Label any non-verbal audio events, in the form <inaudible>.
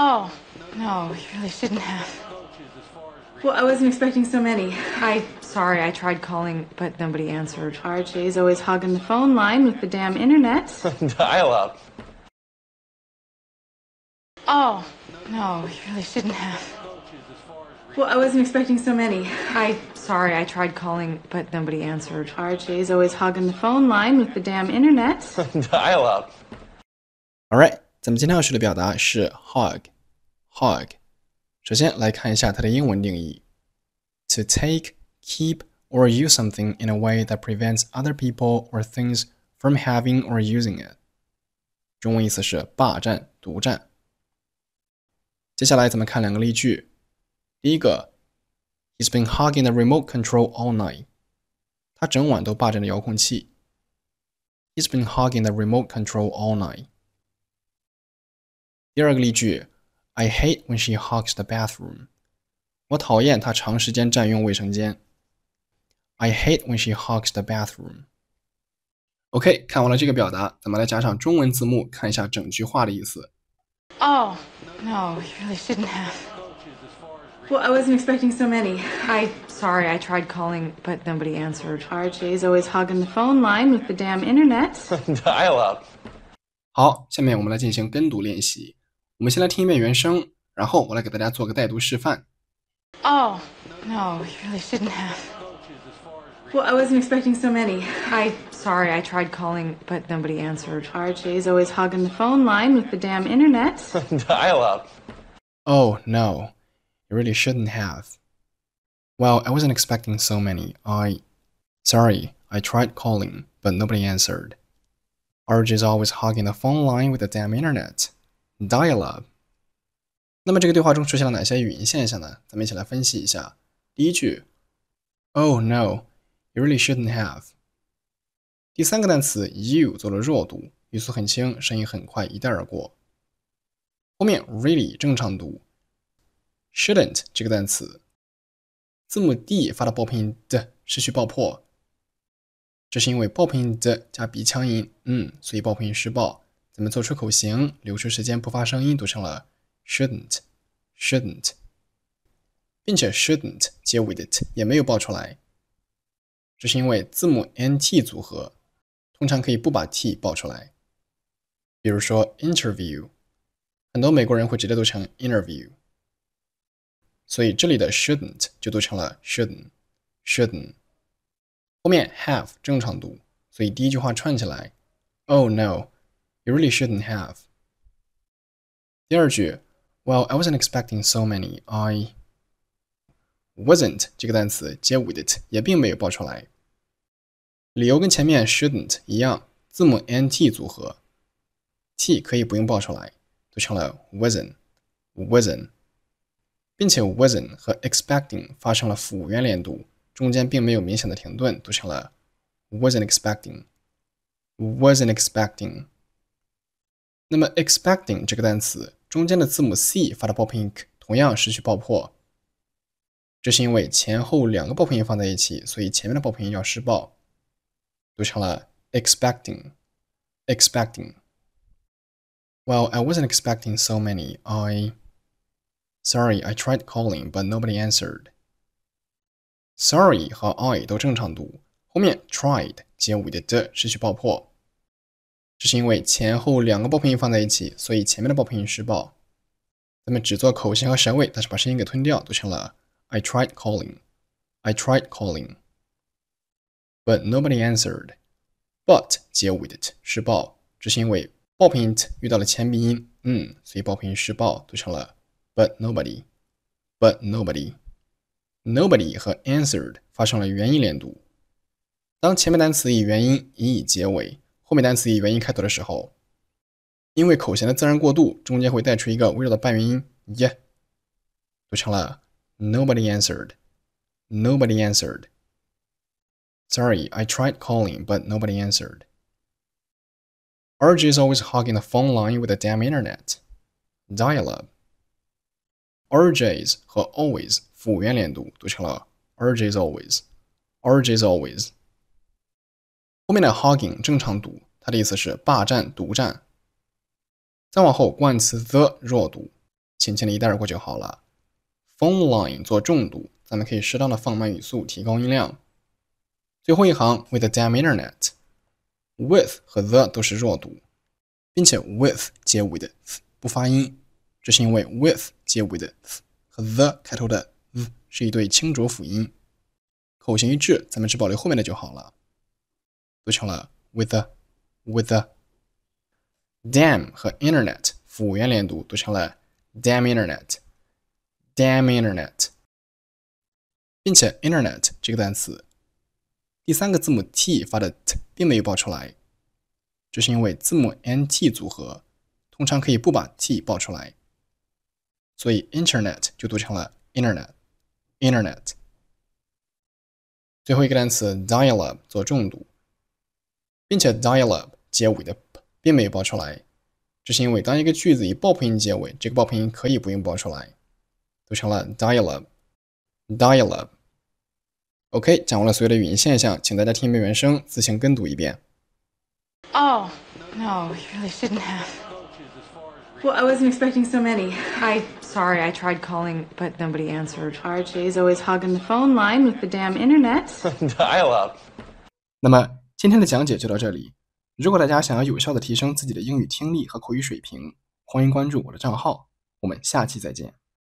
Oh, no, you really shouldn't have. Well, I wasn't expecting so many. I, sorry, I tried calling, but nobody answered. RJ's always hogging the phone line with the damn internet. <laughs> Dial up. Oh, no, you really shouldn't have. Well, I wasn't expecting so many. I, sorry, I tried calling, but nobody answered. RJ's always hogging the phone line with the damn internet. <laughs> Dial up. All right，咱们今天要学的表达是 hog。hog。首先来看一下它的英文定义：to take, keep or use something in a way that prevents other people or things from having or using it。中文意思是霸占、独占。接下来咱们看两个例句。第一个，He's been hugging the remote control all night。他整晚都霸占着遥控器。He's been hugging the remote control all night。第二个例句 I hate when she hogs the bathroom. 我讨厌她长时间占用卫生间。I hate when she hogs the bathroom. OK，看完了这个表达，咱们来加上中文字幕，看一下整句话的意思。Oh, no, you really shouldn't have. Well, I wasn't expecting so many. I sorry, I tried calling, but nobody answered. RJ's always hogging the phone line with the damn internet. <laughs> Dial up. 好，下面我们来进行跟读练习。我们先来听一遍原声，然后我来给大家做个带读示范。Oh no, you <laughs> oh, really shouldn't have. Well, I wasn't expecting so many. I sorry, I tried calling, but nobody answered. is always hogging the phone line with the damn internet. Dial up. Oh no, you really shouldn't have. Well, I wasn't expecting so many. I sorry, I tried calling, but nobody answered. is always hogging the phone line with the damn internet. Dialogue，那么这个对话中出现了哪些语音现象呢？咱们一起来分析一下。第一句，Oh no，you really shouldn't have。第三个单词 you 做了弱读，语速很轻，声音很快，一带而过。后面 really 正常读，shouldn't 这个单词，字母 d 发的爆音 d 失去爆破，这是因为爆音 d 加鼻腔音，嗯，所以爆破音失爆。怎么做出口型，留出时间不发声音，读成了 shouldn't shouldn't，并且 shouldn't 结尾的也没有爆出来，这是因为字母 n t 组合，通常可以不把 t 爆出来，比如说 interview，很多美国人会直接读成 interview，所以这里的 shouldn't 就读成了 shouldn't shouldn't，后面 have 正常读，所以第一句话串起来，Oh no。You really shouldn't have. 第二句，Well, I wasn't expecting so many. I wasn't 这个单词接 wouldn't 也并没有爆出来。理由跟前面 shouldn't 一样，字母 n t 组合，t 可以不用爆出来，读成了 was wasn't，并且 wasn't 和 expecting 发生了辅元连读，中间并没有明显的停顿，读成了 wasn't expecting wasn't expecting。那么 expecting 这个单词中间的字母 c 发的爆破音同样失去爆破，这是因为前后两个爆破音放在一起，所以前面的爆破音要失爆，读成了 expecting expecting。Well, I wasn't expecting so many. I Sorry, I tried calling, but nobody answered. Sorry 和 I 都正常读，后面 tried 结尾的的失去爆破。这是因为前后两个爆破音放在一起，所以前面的爆破音是爆。咱们只做口型和舌位，但是把声音给吞掉，读成了 I tried calling, I tried calling, but nobody answered. But 结尾是爆，这是因为爆破音遇到了前鼻音，嗯，所以爆破音是爆，读成了 but nobody, but nobody, nobody 和 answered 发生了元音连读。当前面单词以元音 e 结尾。后面单词以元音开头的时候，因为口衔的自然过渡，中间会带出一个微弱的半元音 y，读成了 Nobody answered, Nobody answered. Sorry, I tried calling, but nobody answered. RJ is always hogging the phone line with the damn internet. Dialogue. RJ's 和 always 辅元连读，读成了 RJ's always, RJ's always。后面的 Hogging 正常读，它的意思是霸占、独占。再往后冠词 the 弱读，浅浅的一带而过就好了。Phone line 做重读，咱们可以适当的放慢语速，提高音量。最后一行 w i the damn internet，with 和 the 都是弱读，并且 with 结尾的不发音，这是因为 with 结尾的和 the 开头的是一对清浊辅音，口型一致，咱们只保留后面的就好了。读成了 with a with a dam 和 internet 服务员连读读成了 dam internet dam internet，并且 internet 这个单词第三个字母 t 发的 t 并没有爆出来，这是因为字母 nt 组合通常可以不把 t 爆出来，所以 internet 就读成了 internet internet。最后一个单词 dialogue 做重读。并且 dial up 结尾的并没有报出来，这是因为当一个句子以爆破音结尾，这个爆破音可以不用报出来，读成了 dial up，dial up。OK，掌握了所有的语音现象，请大家听一遍原声，自行跟读一遍。Oh, no, you really shouldn't have. Well, I wasn't expecting so many. I, sorry, I tried calling, but nobody answered. RJ is always hogging the phone line with the damn internet. Dial up。那么。今天的讲解就到这里。如果大家想要有效的提升自己的英语听力和口语水平，欢迎关注我的账号。我们下期再见。